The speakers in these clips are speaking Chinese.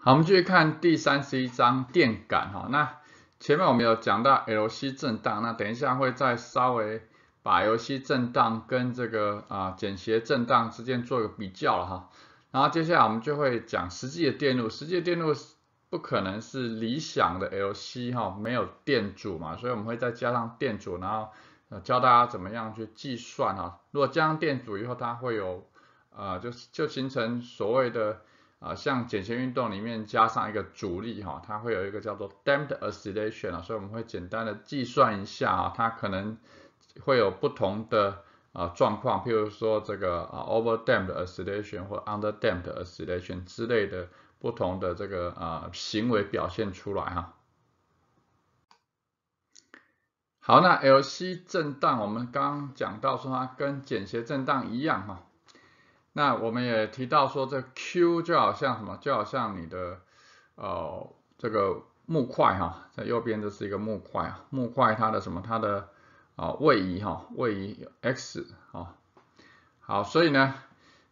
好，我们继续看第三十一章电感哈。那前面我们有讲到 LC 振荡，那等一下会再稍微把 LC 振荡跟这个啊简谐振荡之间做一个比较了哈。然后接下来我们就会讲实际的电路，实际的电路不可能是理想的 LC 哈，没有电阻嘛，所以我们会再加上电阻，然后教大家怎么样去计算哈。如果加上电阻以后，它会有啊，就是就形成所谓的。啊，像简谐运动里面加上一个阻力哈，它会有一个叫做 damped oscillation 啊，所以我们会简单的计算一下啊，它可能会有不同的啊状况，譬如说这个啊 over damped oscillation 或 under damped oscillation 之类的不同的这个啊行为表现出来哈。好，那 LC 震荡我们刚刚讲到说它跟简谐震荡一样哈。那我们也提到说，这 Q 就好像什么，就好像你的呃这个木块哈，在右边这是一个木块啊，木块它的什么，它的啊位移哈，位移 x 啊，好，所以呢，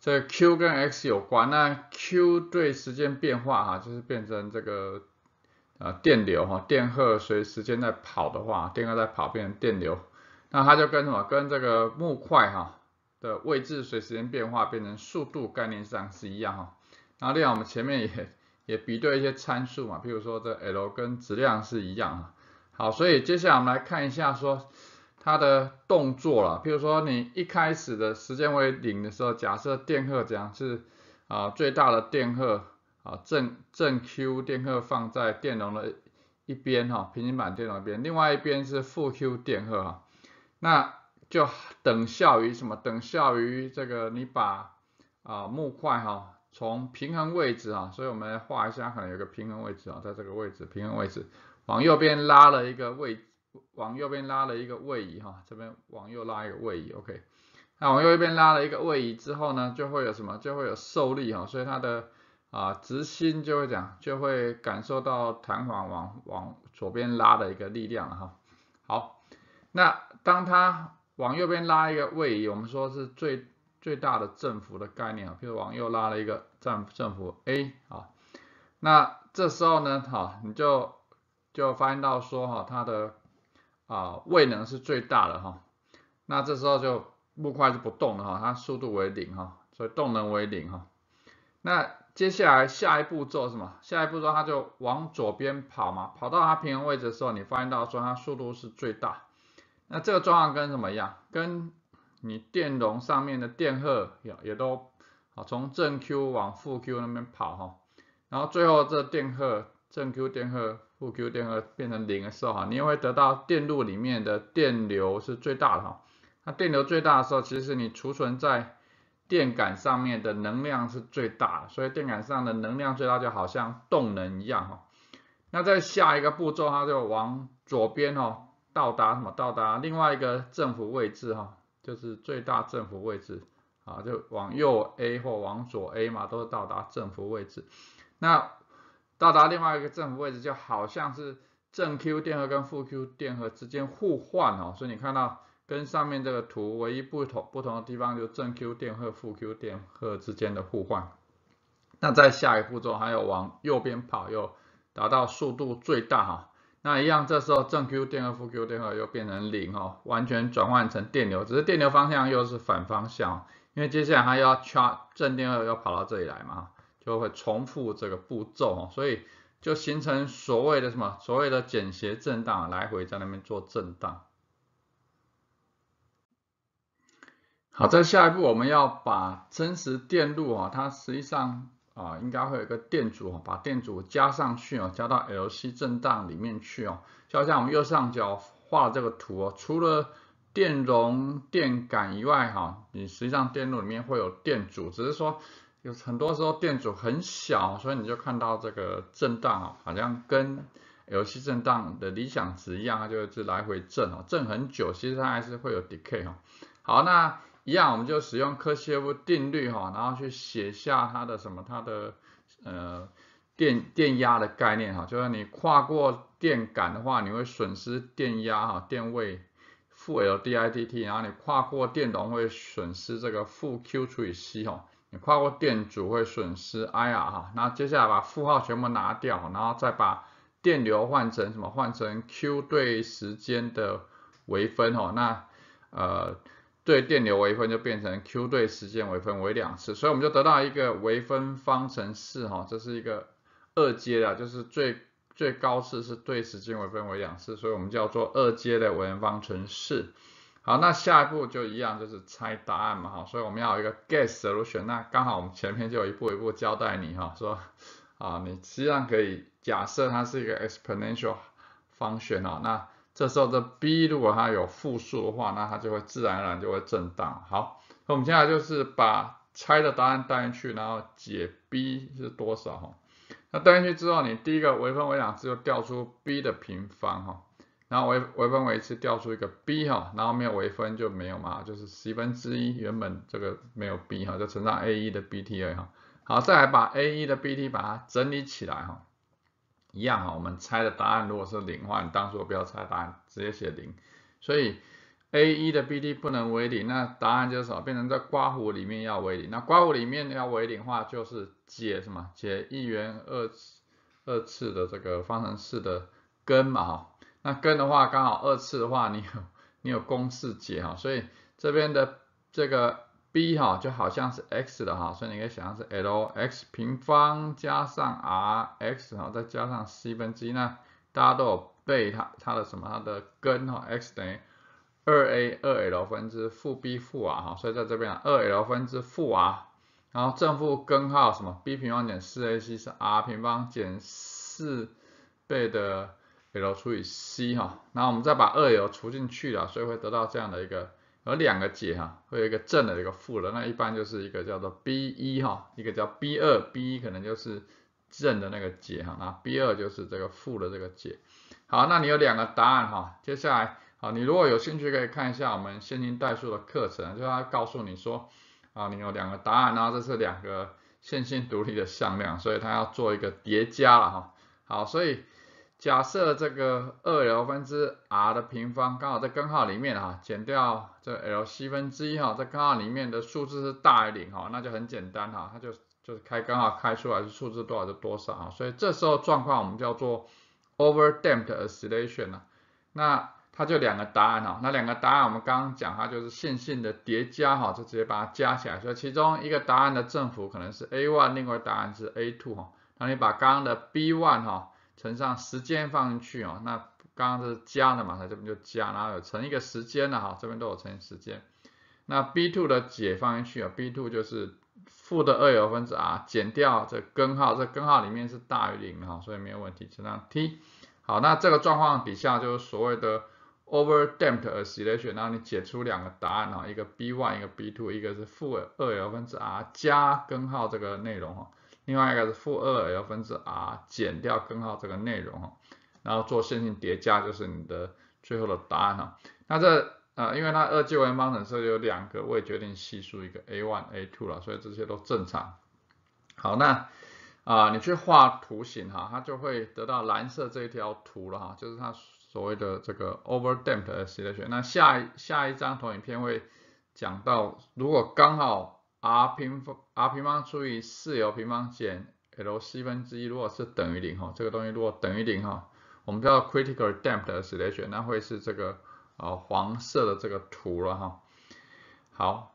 这 Q 跟 x 有关，那 Q 对时间变化哈，就是变成这个呃电流哈，电荷随时间在跑的话，电荷在跑变成电流，那它就跟什么，跟这个木块哈。的位置随时间变化变成速度，概念上是一样哈。然后另外我们前面也也比对一些参数嘛，比如说这 L 跟质量是一样哈。好，所以接下来我们来看一下说它的动作了。譬如说你一开始的时间为零的时候，假设电荷这样是啊最大的电荷啊正正 Q 电荷放在电容的一边哈，平行板电容边，另外一边是负 Q 电荷哈。那就等效于什么？等效于这个，你把啊木块哈，从平衡位置啊，所以我们画一下，可能有个平衡位置啊，在这个位置平衡位置，往右边拉了一个位，往右边拉了一个位移哈，这边往右拉一个位移，OK，那往右边拉了一个位移之后呢，就会有什么？就会有受力哈，所以它的啊直心就会讲，就会感受到弹簧往往左边拉的一个力量了哈。好，那当它往右边拉一个位移，我们说是最最大的振幅的概念啊，比如往右拉了一个振振幅 A 啊，那这时候呢，好，你就就发现到说哈，它的啊位能是最大的哈，那这时候就木块是不动的哈，它速度为零哈，所以动能为零哈，那接下来下一步做什么？下一步骤它就往左边跑嘛，跑到它平衡位置的时候，你发现到说它速度是最大。那这个状况跟什么一样？跟你电容上面的电荷也也都啊从正 Q 往负 Q 那边跑哈。然后最后这电荷正 Q 电荷、负 Q 电荷变成零的时候哈，你也会得到电路里面的电流是最大的哈。那电流最大的时候，其实你储存在电感上面的能量是最大，的，所以电感上的能量最大就好像动能一样哈。那在下一个步骤，它就往左边哦。到达什么？到达另外一个振幅位置哈，就是最大振幅位置啊，就往右 a 或往左 a 嘛，都是到达振幅位置。那到达另外一个政府位置，就好像是正 q 电荷跟负 q 电荷之间互换哦。所以你看到跟上面这个图唯一不同不同的地方，就正 q 电荷、负 q 电荷之间的互换。那在下一步骤，还有往右边跑，又达到速度最大哈。那一样，这时候正 Q 电荷、负 Q 电荷又变成零哦，完全转换成电流，只是电流方向又是反方向，因为接下来它要掐正电荷要跑到这里来嘛，就会重复这个步骤哦，所以就形成所谓的什么所谓的简谐振荡，来回在那边做振荡。好，在下一步我们要把真实电路啊，它实际上。啊，应该会有一个电阻把电阻加上去哦，加到 LC 振荡里面去哦，就好像我们右上角画的这个图哦，除了电容、电感以外哈，你实际上电路里面会有电阻，只是说有很多时候电阻很小，所以你就看到这个振荡啊，好像跟 LC 振荡的理想值一样，就是来回振哦，振很久，其实它还是会有 decay 哦。好，那。一样，我们就使用科西叶夫定律哈，然后去写下它的什么，它的呃电电压的概念哈，就是你跨过电感的话，你会损失电压哈，电位负 L d i d t，然后你跨过电容会损失这个负 Q 除以 C 哦，你跨过电阻会损失 I R 哈，那接下来把负号全部拿掉，然后再把电流换成什么？换成 Q 对时间的微分哦，那呃。对电流微分就变成 q 对时间微分为两次，所以我们就得到一个微分方程式哈，这是一个二阶的，就是最最高次是对时间微分为两次，所以我们叫做二阶的微分方程式。好，那下一步就一样就是猜答案嘛，好，所以我们要一个 guess 的螺选，那刚好我们前面就一步一步交代你哈，说啊，你实际上可以假设它是一个 exponential function 哦，那这时候的 b 如果它有复数的话，那它就会自然而然就会震荡。好，那我们接下来就是把猜的答案带进去，然后解 b 是多少哈。那带进去之后，你第一个微分为两次就调出 b 的平方哈，然后微微分为一次调出一个 b 哈，然后没有微分就没有嘛，就是十分之一原本这个没有 b 哈，就乘上 a 一的 b t a 哈。好，再来把 a 一的 b t 把它整理起来哈。一样哈，我们猜的答案如果是零的话，你当初不要猜答案，直接写零。所以 a 一的 b d 不能为零，那答案就是什么？变成在瓜弧里面要为零。那瓜弧里面要为零的话，就是解什么？解一元二次二次的这个方程式的根嘛哈。那根的话，刚好二次的话，你有你有公式解哈。所以这边的这个。b 哈就好像是 x 的哈，所以你可以想象是 l x 平方加上 r x 哈，再加上 c 分之一呢，大家都有背它它的什么它的根哈，x 等于二 a 二 l 分之负 b 负 r 哈，所以在这边二 l 分之负 r，然后正负根号什么 b 平方减 4ac 是 r 平方减4倍的 l 除以 c 哈，然后我们再把二 l 除进去了，所以会得到这样的一个。有两个解哈，会有一个正的，一个负的，那一般就是一个叫做 b 一哈，一个叫 b 二，b 一可能就是正的那个解哈，那 b 二就是这个负的这个解。好，那你有两个答案哈，接下来好，你如果有兴趣可以看一下我们线性代数的课程，就是它告诉你说啊，你有两个答案然后这是两个线性独立的向量，所以它要做一个叠加了哈。好，所以。假设这个二 l 分之 r 的平方刚好在根号里面哈，减掉这 lc 分之一哈，在根号里面的数字是大于零哈，那就很简单哈，它就就是开根号开出来是数字多少就多少啊。所以这时候状况我们叫做 overdamped oscillation 那它就两个答案啊，那两个答案我们刚刚讲它就是线性的叠加哈，就直接把它加起来，所以其中一个答案的正负可能是 a1，另外答案是 a2 哈，那你把刚刚的 b1 哈。乘上时间放进去哦，那刚刚是加的嘛，它这边就加，然后有乘一个时间的哈，这边都有乘时间。那 b two 的解放进去啊 b two 就是负的二 L 分之 R 减掉这根号，这根号里面是大于零哈，所以没有问题，乘上 t。好，那这个状况底下就是所谓的 over damped oscillation，然后你解出两个答案啊，一个 b one，一个 b two，一个是负的二 L 分之 R 加根号这个内容哈。另外一个是负二 L 分之 R 减掉根号这个内容，然后做线性叠加，就是你的最后的答案哈。那这呃，因为它二阶微分方程式有两个未决定系数，一个 A1、A2 了，所以这些都正常。好，那啊，你去画图形哈，它就会得到蓝色这一条图了哈，就是它所谓的这个 overdamped 的谐振。那下一下一张投影片会讲到，如果刚好 r 平方，r 平方除以 4L 平方减 LC 分之一，如果是等于零哈，这个东西如果等于零哈，我们知要 critical d a m p e h s o l t i o n 那会是这个呃黄色的这个图了哈。好，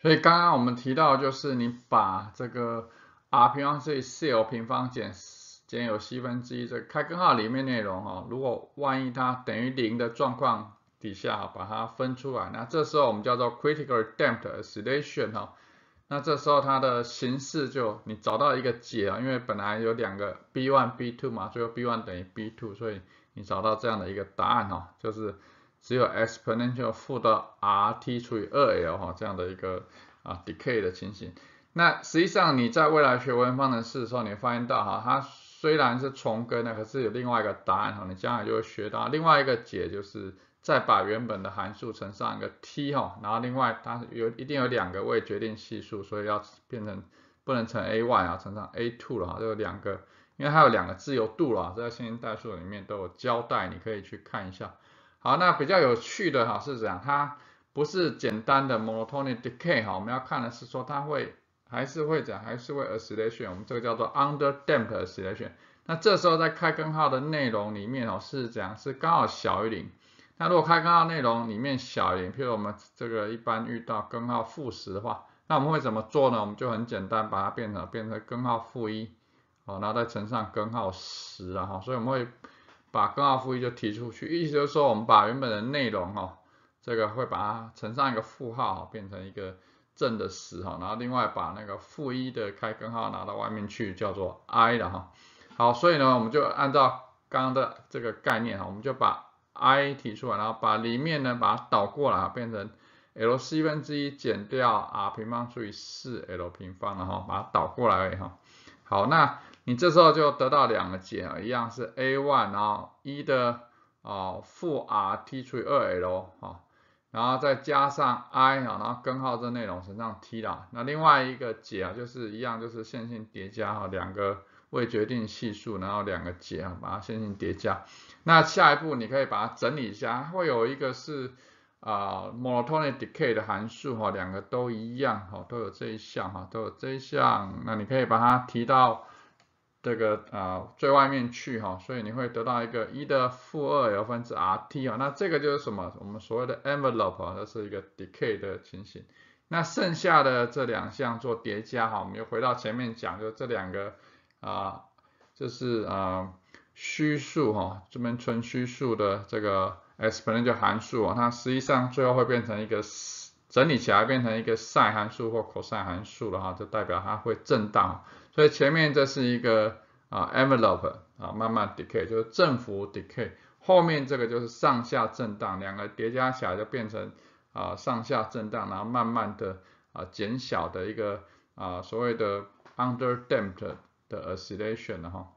所以刚刚我们提到就是你把这个 r 平方除以 4L 平方减减有 c 分之一这个开根号里面内容哈，如果万一它等于零的状况。底下把它分出来，那这时候我们叫做 critical damped s t i a t i o n 哈，那这时候它的形式就你找到一个解啊，因为本来有两个 b1 b2 嘛，最后 b1 等于 b2，所以你找到这样的一个答案哈，就是只有 exponential 负的 rt 除以 2l 哈，这样的一个啊 decay 的情形。那实际上你在未来学微分方程式的时候，你发现到哈，它虽然是重根的，可是有另外一个答案哈，你将来就会学到另外一个解就是。再把原本的函数乘上一个 t 哈，然后另外它有一定有两个未决定系数，所以要变成不能乘 a one 啊，乘上 a two 了哈，有两个，因为它有两个自由度了，在线性代数里面都有交代，你可以去看一下。好，那比较有趣的哈是样？它不是简单的 monotonic decay 哈，我们要看的是说它会还是会讲还是会 oscillation，我们这个叫做 under damp oscillation。那这时候在开根号的内容里面哦，是样？是刚好小于零。那如果开根号内容里面小，譬如我们这个一般遇到根号负十的话，那我们会怎么做呢？我们就很简单，把它变成变成根号负一，哦，然后再乘上根号十啊，哈，所以我们会把根号负一就提出去，意思就是说我们把原本的内容，哈，这个会把它乘上一个负号，变成一个正的十，哈，然后另外把那个负一的开根号拿到外面去，叫做 i 的，哈，好，所以呢，我们就按照刚刚的这个概念，哈，我们就把。I 提出来，然后把里面呢把它导过来，变成 Lc 分之一减掉 R 平方除以 4L 平方，然后把它导过来，哈，好，那你这时候就得到两个解啊，一样是 A1，然后一的哦负 RT 除以 2L，哈，然后再加上 I 啊，然后根号这内容乘上 T 啦。那另外一个解啊就是一样就是线性叠加哈，两个。未决定系数，然后两个解啊，把它线性叠加。那下一步你可以把它整理一下，会有一个是啊 m o n t o n c Decay 的函数哈，两个都一样哈，都有这一项哈，都有这一项。那你可以把它提到这个啊最外面去哈，所以你会得到一个一的负二 l 分之 RT 啊。那这个就是什么？我们所谓的 Envelope 啊，这是一个 Decay 的情形。那剩下的这两项做叠加哈，我们又回到前面讲，就这两个。啊，这是啊虚数哈，这边纯虚数的这个 exponential 函数啊，它实际上最后会变成一个整理起来变成一个 sin 函数或 cos 函数了哈，就代表它会震荡。所以前面这是一个啊 envelope 啊慢慢 decay，就是振幅 decay，后面这个就是上下震荡，两个叠加起来就变成啊上下震荡，然后慢慢的啊减小的一个啊所谓的 underdamped。的 oscillation 哈，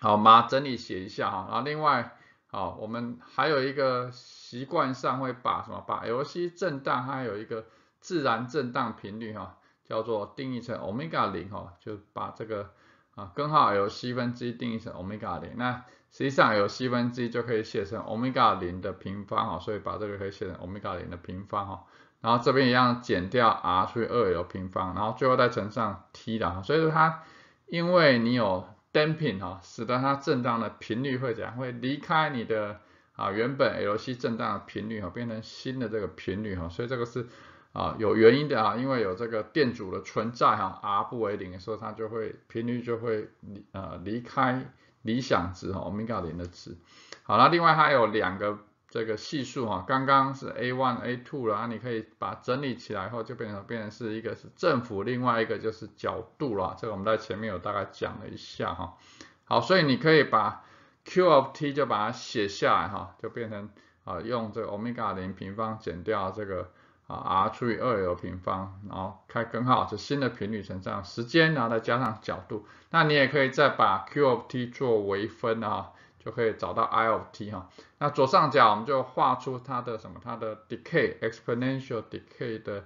好，吗？整理写一下哈，然后另外，好，我们还有一个习惯上会把什么，把 L C 震荡，它有一个自然震荡频率哈，叫做定义成 omega 零哈，就把这个啊根号 L C 分之一定义成 omega 零，那实际上有 C 分之一就可以写成 omega 零的平方哈，所以把这个可以写成 omega 零的平方哈，然后这边一样减掉 R 除以二 L 平方，然后最后再乘上 T 的，所以说它。因为你有 damping 哈，使得它震荡的频率会怎样？会离开你的啊原本 LC 震荡的频率哈，变成新的这个频率哈，所以这个是啊有原因的啊，因为有这个电阻的存在哈，R 不为零的时候，它就会频率就会离呃离开理想值哈，欧米伽零的值。好了，另外还有两个。这个系数哈，刚刚是 a1、a2 啦，你可以把整理起来后就变成变成是一个是政府，另外一个就是角度了。这个我们在前面有大概讲了一下哈。好，所以你可以把 q of t 就把它写下来哈，就变成啊用这个欧米伽零平方减掉这个啊 r 除以二 L 平方，然后开根号就新的频率乘上时间，然后再加上角度。那你也可以再把 q of t 做微分啊。就可以找到 I of t 哈，那左上角我们就画出它的什么，它的 decay exponential decay 的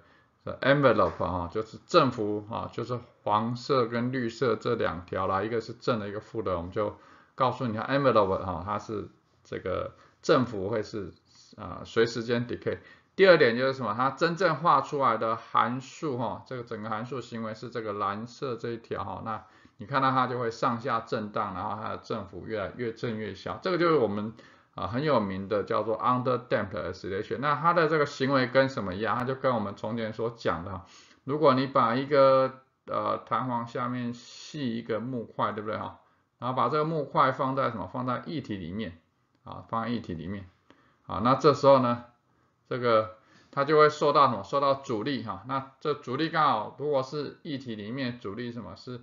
envelope 哈，就是正负哈，就是黄色跟绿色这两条啦，一个是正的，一个负的，我们就告诉你，envelope 哈，它是这个正幅会是啊随时间 decay。第二点就是什么，它真正画出来的函数哈，这个整个函数行为是这个蓝色这一条哈，那你看到它就会上下震荡，然后它的振幅越来越震越小，这个就是我们啊很有名的叫做 under damp oscillation。那它的这个行为跟什么一样？它就跟我们从前所讲的，如果你把一个呃弹簧下面系一个木块，对不对哈？然后把这个木块放在什么？放在液体里面啊，放在液体里面啊。那这时候呢，这个它就会受到什么？受到阻力哈。那这阻力刚好如果是液体里面阻力什么是？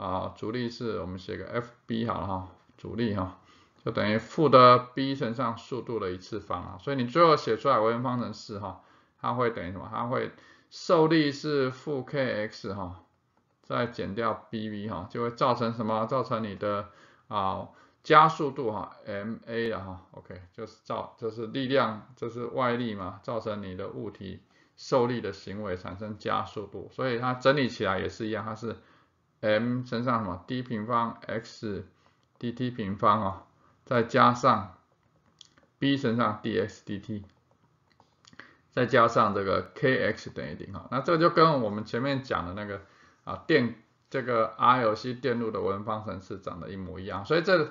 啊，阻力是，我们写个 Fb 好了哈，阻力哈，就等于负的 b 乘上速度的一次方啊，所以你最后写出来微分方程式哈，它会等于什么？它会受力是负 kx 哈，再减掉 bv 哈，就会造成什么？造成你的啊加速度哈，ma 哈，OK，就是造，就是力量，就是外力嘛，造成你的物体受力的行为，产生加速度，所以它整理起来也是一样，它是。m 乘上什么 d 平方 x，dt 平方哦，再加上 b 乘上 dxdt，再加上这个 kx 等于零哈，那这就跟我们前面讲的那个啊电这个 RLC 电路的文方程式长得一模一样，所以这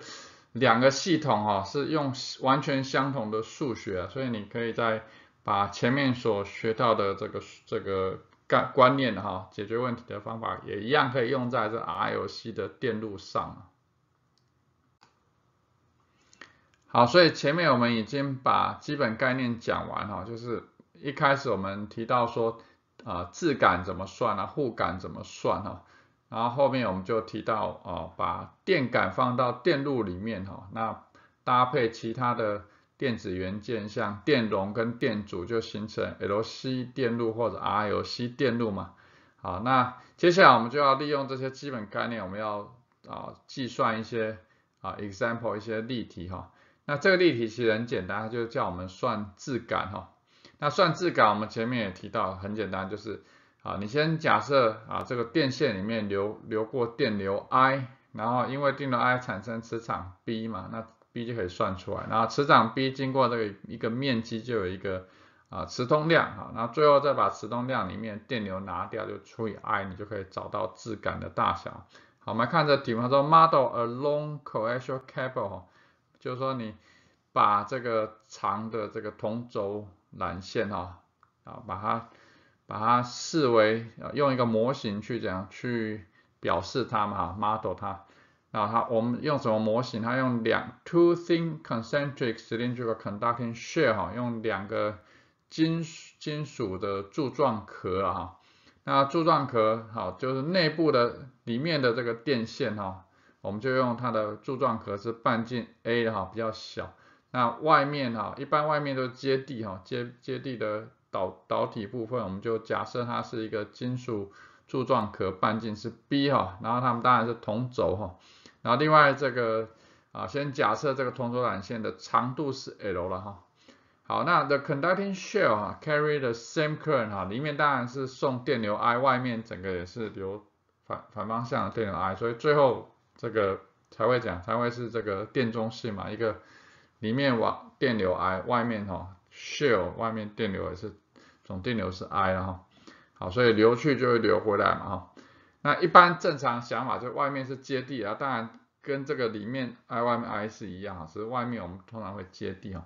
两个系统哦是用完全相同的数学，所以你可以再把前面所学到的这个这个。概观念哈，解决问题的方法也一样可以用在这 RLC 的电路上。好，所以前面我们已经把基本概念讲完哈，就是一开始我们提到说啊，质感怎么算啊，互感怎么算哈，然后后面我们就提到哦，把电感放到电路里面哈，那搭配其他的。电子元件像电容跟电阻就形成 L C 电路或者 R L C 电路嘛。好，那接下来我们就要利用这些基本概念，我们要啊计算一些啊 example 一些例题哈。那这个例题其实很简单，它就叫我们算质感哈。那算质感，我们前面也提到很简单，就是啊你先假设啊这个电线里面流流过电流 I，然后因为电流 I 产生磁场 B 嘛，那 B 就可以算出来，然后磁场 B 经过这个一个面积就有一个啊磁通量哈，那最后再把磁通量里面电流拿掉就除以 I，你就可以找到质感的大小。好，我们看这题目说 model a long coaxial cable，就是说你把这个长的这个同轴缆线哈，啊把它把它视为用一个模型去怎样去表示它嘛，model 它。那它我们用什么模型？它用两 two thin concentric cylindrical conducting shell 哈，用两个金金属的柱状壳啊。那柱状壳好，就是内部的里面的这个电线哈，我们就用它的柱状壳是半径 a 哈，比较小。那外面哈，一般外面都接地哈，接接地的导导体部分我们就假设它是一个金属柱状壳，半径是 b 哈，然后它们当然是同轴哈。啊，另外这个啊，先假设这个同轴缆线的长度是 L 了哈。好，那 the conducting shell 哈 carry the same current 哈，里面当然是送电流 I，外面整个也是流反反方向的电流 I，所以最后这个才会讲才会是这个电中性嘛，一个里面往电流 I，外面哈 shell 外面电流也是总电流是 I 了哈。好，所以流去就会流回来嘛哈。那一般正常想法就外面是接地啊，当然。跟这个里面 i y i 是一样，只是外面我们通常会接地哦。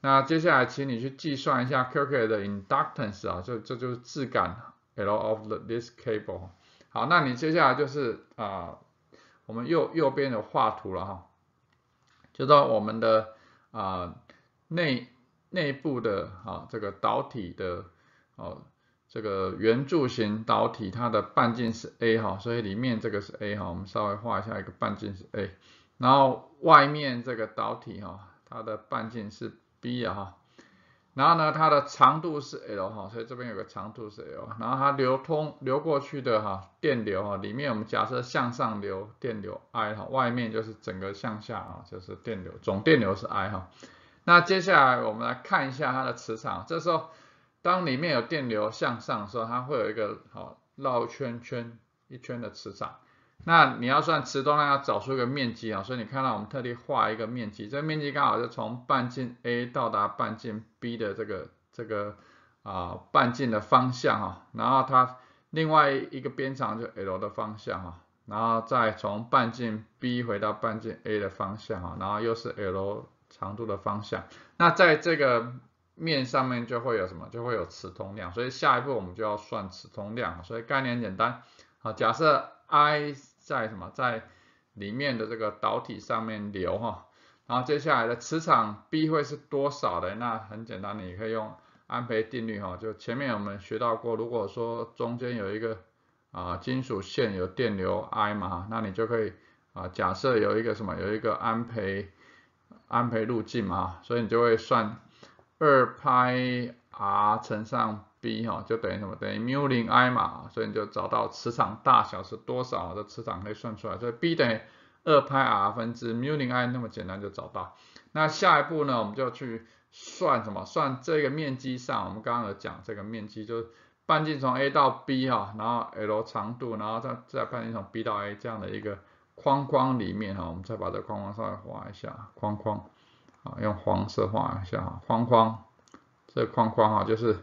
那接下来请你去计算一下 QQ 的 inductance 啊，这这就是质感 L of the this cable。好，那你接下来就是啊，我们右右边的画图了哈，就到我们的啊内内部的啊这个导体的哦。这个圆柱形导体，它的半径是 a 哈，所以里面这个是 a 哈，我们稍微画一下，一个半径是 a，然后外面这个导体哈，它的半径是 b 啊，然后呢，它的长度是 l 哈，所以这边有个长度是 l，然后它流通流过去的哈，电流哈，里面我们假设向上流电流 I 哈，外面就是整个向下啊，就是电流，总电流是 I 哈，那接下来我们来看一下它的磁场，这时候。当里面有电流向上的时候，它会有一个好绕圈圈一圈的磁场。那你要算磁动量，要找出一个面积啊。所以你看到我们特地画一个面积，这个面积刚好就从半径 a 到达半径 b 的这个这个啊半径的方向啊，然后它另外一个边长就 l 的方向啊，然后再从半径 b 回到半径 a 的方向啊，然后又是 l 长度的方向。那在这个面上面就会有什么，就会有磁通量，所以下一步我们就要算磁通量，所以概念简单，好，假设 I 在什么，在里面的这个导体上面流哈，然后接下来的磁场 B 会是多少的？那很简单，你可以用安培定律哈，就前面我们学到过，如果说中间有一个啊金属线有电流 I 嘛，那你就可以啊假设有一个什么，有一个安培安培路径嘛，所以你就会算。二派 r 乘上 B 哈，就等于什么？等于 mu 零 I 嘛，所以你就找到磁场大小是多少，这磁场可以算出来，所以 B 等于二派 r 分之 mu 零 I，那么简单就找到。那下一步呢，我们就去算什么？算这个面积上，我们刚刚有讲这个面积，就是半径从 A 到 B 哈，然后 L 长度，然后再再半径从 B 到 A 这样的一个框框里面哈，我们再把这框框稍微画一下框框。啊，用黄色画一下哈，框框，这框框哈，就是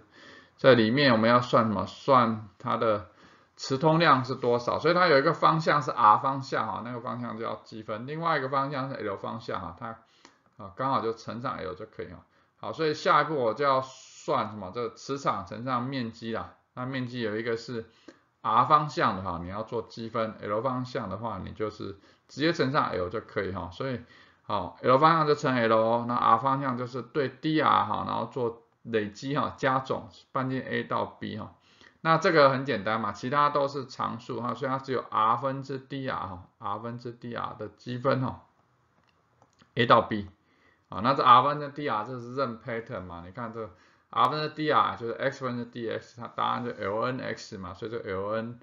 在里面我们要算什么？算它的磁通量是多少？所以它有一个方向是 r 方向哈，那个方向就要积分；另外一个方向是 l 方向哈，它啊刚好就乘上 l 就可以。了。好，所以下一步我就要算什么？这个磁场乘上面积啦。那面积有一个是 r 方向的哈，你要做积分；l 方向的话，你就是直接乘上 l 就可以哈。所以。好，L 方向就乘 L 哦，那 R 方向就是对 dR 哈，然后做累积哈，加总半径 a 到 b 哈，那这个很简单嘛，其他都是常数哈，所以它只有 r 分之 dR 哈，r 分之 dR 的积分哈 a 到 b，啊，那这 r 分之 dR 这是认 pattern 嘛，你看这 r 分之 dR 就是 x 分之 dx，它答案就 lnx 嘛，所以就 ln。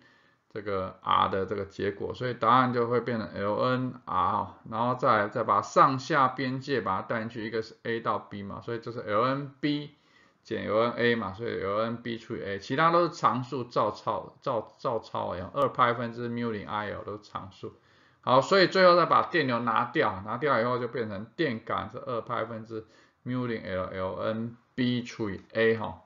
这个 R 的这个结果，所以答案就会变成 ln R，然后再再把上下边界把它带进去，一个是 a 到 b 嘛，所以就是 ln b 减 ln a 嘛，所以 ln b 除以 a，其他都是常数照抄照照抄而已，二派分之 mu 零 I L 都是常数。好，所以最后再把电流拿掉，拿掉以后就变成电感是二派分之 mu 零 L ln b 除以 a 哈。